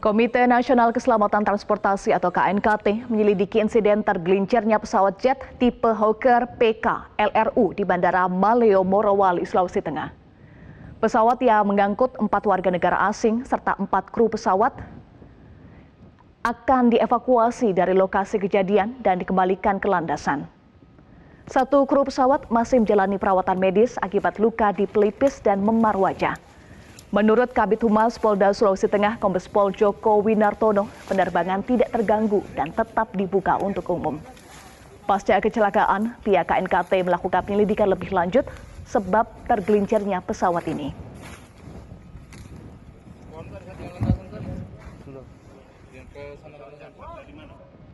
Komite Nasional Keselamatan Transportasi atau KNKT menyelidiki insiden tergelincirnya pesawat jet tipe Hawker PK LRU di Bandara Maleo Morowali, Sulawesi Tengah. Pesawat yang mengangkut empat warga negara asing serta empat kru pesawat akan dievakuasi dari lokasi kejadian dan dikembalikan ke landasan. Satu kru pesawat masih menjalani perawatan medis akibat luka di pelipis dan memar wajah. Menurut Kabit Humas Polda Sulawesi Tengah Kombes Pol Joko Winartono, penerbangan tidak terganggu dan tetap dibuka untuk umum. Pasca kecelakaan, pihak KNKT melakukan penyelidikan lebih lanjut sebab tergelincirnya pesawat ini. Yang ke sana,